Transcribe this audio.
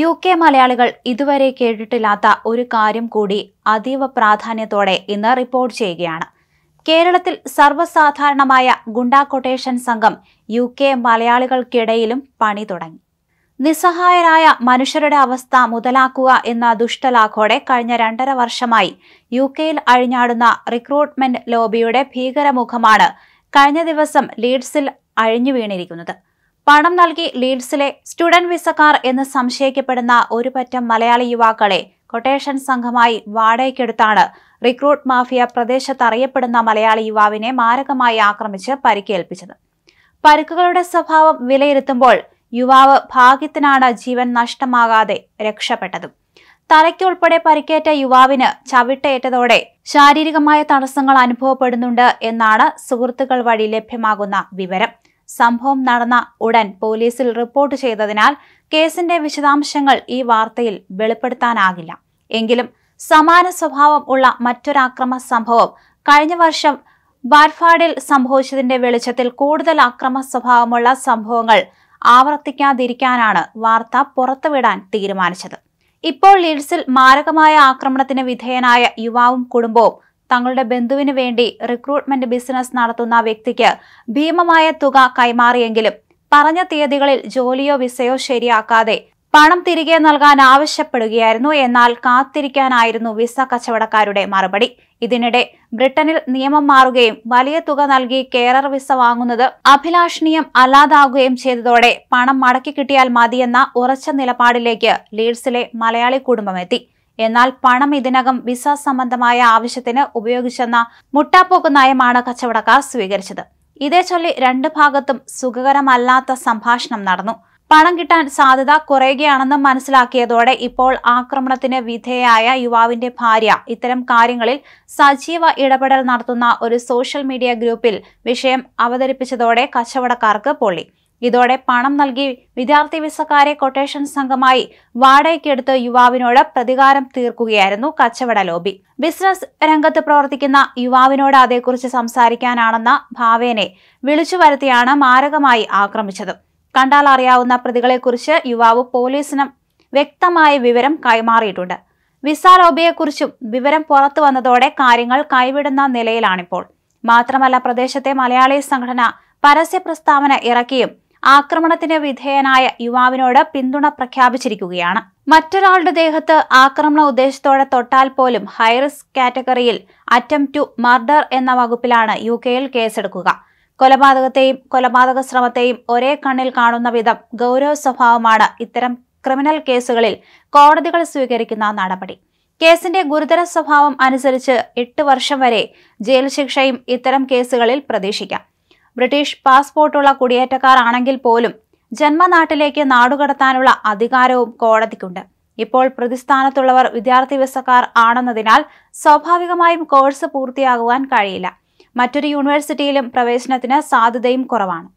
U K മലയാളികൾ ഇതുവരെ കേട്ടിട്ടില്ലാത്ത ഒരു കാര്യം കൂടി അതീവ പ്രാധാന്യത്തോടെ ഇന്ന് റിപ്പോർട്ട് ചെയ്യുകയാണ് കേരളത്തിൽ സർവ്വസാധാരണമായ ഗുണ്ടാ കൊട്ടേഷൻ സംഘം യു കെ മലയാളികൾക്കിടയിലും പണി തുടങ്ങി നിസ്സഹായരായ മനുഷ്യരുടെ അവസ്ഥ മുതലാക്കുക എന്ന ദുഷ്ടലാഘോടെ കഴിഞ്ഞ രണ്ടര വർഷമായി യു കെയിൽ അഴിഞ്ഞാടുന്ന റിക്രൂട്ട്മെന്റ് ലോബിയുടെ ഭീകരമുഖമാണ് കഴിഞ്ഞ ദിവസം ലീഡ്സിൽ അഴിഞ്ഞു വീണിരിക്കുന്നത് പണം നൽകി ലീഡ്സിലെ സ്റ്റുഡന്റ് വിസക്കാർ എന്ന് സംശയിക്കപ്പെടുന്ന ഒരു പറ്റം മലയാളി യുവാക്കളെ കൊട്ടേഷൻ സംഘമായി വാടകയ്ക്കെടുത്താണ് റിക്രൂട്ട് മാഫിയ പ്രദേശത്ത് അറിയപ്പെടുന്ന മലയാളി യുവാവിനെ മാരകമായി ആക്രമിച്ച് പരിക്കേൽപ്പിച്ചത് പരുക്കുകളുടെ സ്വഭാവം വിലയിരുത്തുമ്പോൾ യുവാവ് ഭാഗ്യത്തിനാണ് ജീവൻ നഷ്ടമാകാതെ രക്ഷപ്പെട്ടതും തലയ്ക്കുൾപ്പെടെ പരിക്കേറ്റ യുവാവിന് ചവിട്ടേറ്റതോടെ ശാരീരികമായ തടസ്സങ്ങൾ അനുഭവപ്പെടുന്നുണ്ട് എന്നാണ് സുഹൃത്തുക്കൾ വഴി ലഭ്യമാകുന്ന വിവരം സംഭവം നടന്ന ഉടൻ പോലീസിൽ റിപ്പോർട്ട് ചെയ്തതിനാൽ കേസിന്റെ വിശദാംശങ്ങൾ ഈ വാർത്തയിൽ വെളിപ്പെടുത്താനാകില്ല എങ്കിലും സമാന സ്വഭാവം ഉള്ള മറ്റൊരാക്രമ സംഭവം കഴിഞ്ഞ വർഷം ബാർഫാഡിൽ സംഭവിച്ചതിന്റെ വെളിച്ചത്തിൽ കൂടുതൽ അക്രമ സ്വഭാവമുള്ള സംഭവങ്ങൾ ആവർത്തിക്കാതിരിക്കാനാണ് വാർത്ത പുറത്തുവിടാൻ തീരുമാനിച്ചത് ഇപ്പോൾ ലീഡ്സിൽ മാരകമായ ആക്രമണത്തിന് വിധേയനായ യുവാവും കുടുംബവും തങ്ങളുടെ ബന്ധുവിന് വേണ്ടി റിക്രൂട്ട്മെന്റ് ബിസിനസ് നടത്തുന്ന വ്യക്തിക്ക് ഭീമമായ തുക കൈമാറിയെങ്കിലും പറഞ്ഞ തീയതികളിൽ ജോലിയോ വിസയോ ശരിയാക്കാതെ പണം തിരികെ നൽകാൻ ആവശ്യപ്പെടുകയായിരുന്നു എന്നാൽ കാത്തിരിക്കാനായിരുന്നു വിസ കച്ചവടക്കാരുടെ മറുപടി ഇതിനിടെ ബ്രിട്ടനിൽ നിയമം മാറുകയും വലിയ തുക നൽകി കേരർ വിസ വാങ്ങുന്നത് അഭിലാഷണീയം അല്ലാതാകുകയും ചെയ്തതോടെ പണം മടക്കി കിട്ടിയാൽ മതിയെന്ന ഉറച്ച നിലപാടിലേക്ക് ലീഡ്സിലെ മലയാളി കുടുംബമെത്തി എന്നാൽ പണം ഇതിനകം വിസ സംബന്ധമായ ആവശ്യത്തിന് ഉപയോഗിച്ചെന്ന മുട്ടാപ്പോക്ക് നയമാണ് കച്ചവടക്കാർ സ്വീകരിച്ചത് ഇതേ ചൊല്ലി രണ്ട് ഭാഗത്തും സുഖകരമല്ലാത്ത സംഭാഷണം നടന്നു പണം കിട്ടാൻ സാധ്യത കുറയുകയാണെന്ന് മനസ്സിലാക്കിയതോടെ ഇപ്പോൾ ആക്രമണത്തിന് വിധേയായ യുവാവിന്റെ ഭാര്യ ഇത്തരം കാര്യങ്ങളിൽ സജീവ ഇടപെടൽ നടത്തുന്ന ഒരു സോഷ്യൽ മീഡിയ ഗ്രൂപ്പിൽ വിഷയം അവതരിപ്പിച്ചതോടെ കച്ചവടക്കാർക്ക് പൊള്ളി ഇതോടെ പണം നൽകി വിദ്യാർത്ഥി വിസക്കാരെ കൊട്ടേഷൻ സംഘമായി വാടകയ്ക്കെടുത്ത് യുവാവിനോട് പ്രതികാരം തീർക്കുകയായിരുന്നു കച്ചവട ലോബി ബിസിനസ് രംഗത്ത് പ്രവർത്തിക്കുന്ന യുവാവിനോട് അതേക്കുറിച്ച് സംസാരിക്കാനാണെന്ന ഭാവേനെ വിളിച്ചു വരുത്തിയാണ് മാരകമായി ആക്രമിച്ചത് കണ്ടാൽ അറിയാവുന്ന പ്രതികളെക്കുറിച്ച് യുവാവ് പോലീസിനും വ്യക്തമായ വിവരം കൈമാറിയിട്ടുണ്ട് വിസ ലോബിയെക്കുറിച്ചും വിവരം പുറത്തു വന്നതോടെ കാര്യങ്ങൾ കൈവിടുന്ന നിലയിലാണിപ്പോൾ മാത്രമല്ല പ്രദേശത്തെ മലയാളി സംഘടന പരസ്യ പ്രസ്താവന ഇറക്കിയും ആക്രമണത്തിന് വിധേയനായ യുവാവിനോട് പിന്തുണ പ്രഖ്യാപിച്ചിരിക്കുകയാണ് മറ്റൊരാളുടെ ദേഹത്ത് ആക്രമണ ഉദ്ദേശത്തോടെ തൊട്ടാൽ പോലും ഹൈറിസ്ക് കാറ്റഗറിയിൽ അറ്റം ടു മർഡർ എന്ന വകുപ്പിലാണ് യു കെയിൽ കേസെടുക്കുക കൊലപാതകത്തെയും കൊലപാതക ശ്രമത്തെയും ഒരേ കണ്ണിൽ കാണുന്ന വിധം ഗൗരവ സ്വഭാവമാണ് ഇത്തരം ക്രിമിനൽ കേസുകളിൽ കോടതികൾ സ്വീകരിക്കുന്ന നടപടി കേസിന്റെ ഗുരുതര സ്വഭാവം അനുസരിച്ച് എട്ട് വർഷം വരെ ജയിൽ ശിക്ഷയും ഇത്തരം കേസുകളിൽ പ്രതീക്ഷിക്കാം ബ്രിട്ടീഷ് പാസ്പോർട്ടുള്ള കുടിയേറ്റക്കാരാണെങ്കിൽ പോലും ജന്മനാട്ടിലേക്ക് നാടുകടത്താനുള്ള അധികാരവും കോടതിക്കുണ്ട് ഇപ്പോൾ പ്രതിസ്ഥാനത്തുള്ളവർ വിദ്യാർത്ഥി വിസക്കാർ ആണെന്നതിനാൽ സ്വാഭാവികമായും കോഴ്സ് പൂർത്തിയാകുവാൻ കഴിയില്ല മറ്റൊരു യൂണിവേഴ്സിറ്റിയിലും പ്രവേശനത്തിന് സാധ്യതയും കുറവാണ്